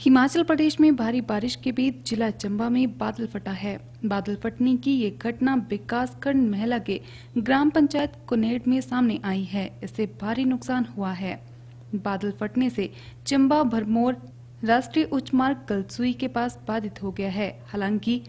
हिमाचल प्रदेश में भारी बारिश के बीच जिला चंबा में बादल फटा है बादल फटने की ये घटना विकासखंड महिला के ग्राम पंचायत कुनेड में सामने आई है इससे भारी नुकसान हुआ है बादल फटने से चंबा भरमोर राष्ट्रीय उच्च मार्ग कलसुई के पास बाधित हो गया है हालांकि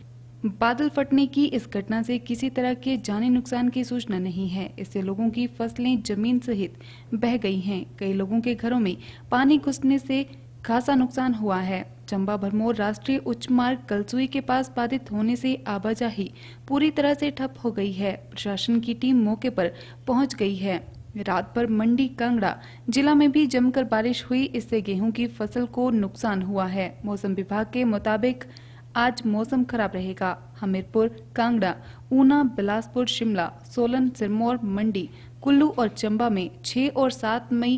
बादल फटने की इस घटना से किसी तरह के जानी नुकसान की सूचना नहीं है इससे लोगों की फसलें जमीन सहित बह गई हैं कई लोगों के घरों में पानी घुसने से खासा नुकसान हुआ है चंबा भरमोर राष्ट्रीय उच्च मार्ग कलसुई के पास बाधित होने से आवाजाही पूरी तरह से ठप हो गई है प्रशासन की टीम मौके पर पहुंच गई है रात पर मंडी कांगड़ा जिला में भी जमकर बारिश हुई इससे गेहूं की फसल को नुकसान हुआ है मौसम विभाग के मुताबिक आज मौसम खराब रहेगा हमीरपुर कांगड़ा ऊना बिलासपुर शिमला सोलन सिरमौर मंडी कुल्लू और चंबा में 6 और 7 मई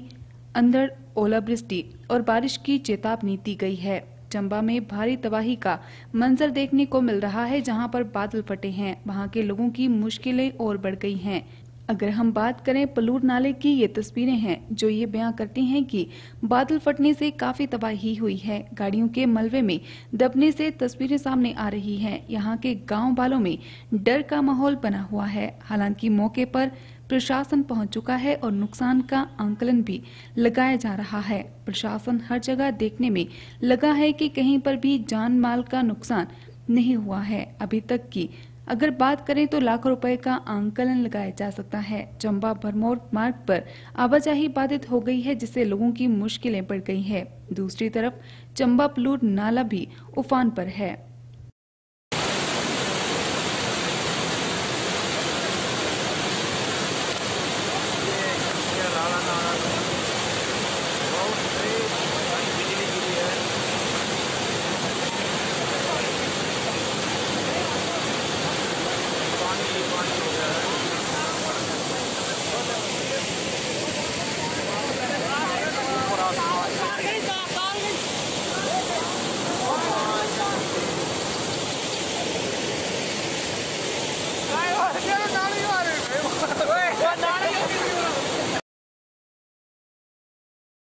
अंदर ओलावृष्टि और बारिश की चेतावनी दी गई है चंबा में भारी तबाही का मंजर देखने को मिल रहा है जहां पर बादल फटे हैं वहां के लोगों की मुश्किलें और बढ़ गई हैं अगर हम बात करें पलूर नाले की ये तस्वीरें हैं जो ये बयां करती हैं कि बादल फटने से काफी तबाही हुई है गाड़ियों के मलबे में दबने से तस्वीरें सामने आ रही हैं यहाँ के गांव वालों में डर का माहौल बना हुआ है हालांकि मौके पर प्रशासन पहुंच चुका है और नुकसान का आंकलन भी लगाया जा रहा है प्रशासन हर जगह देखने में लगा है की कहीं पर भी जान माल का नुकसान नहीं हुआ है अभी तक की अगर बात करें तो लाख रुपए का आंकलन लगाया जा सकता है चंबा भरमौर मार्ग पर आवाजाही बाधित हो गई है जिससे लोगों की मुश्किलें बढ़ गई है दूसरी तरफ चंबा प्लूट नाला भी उफान पर है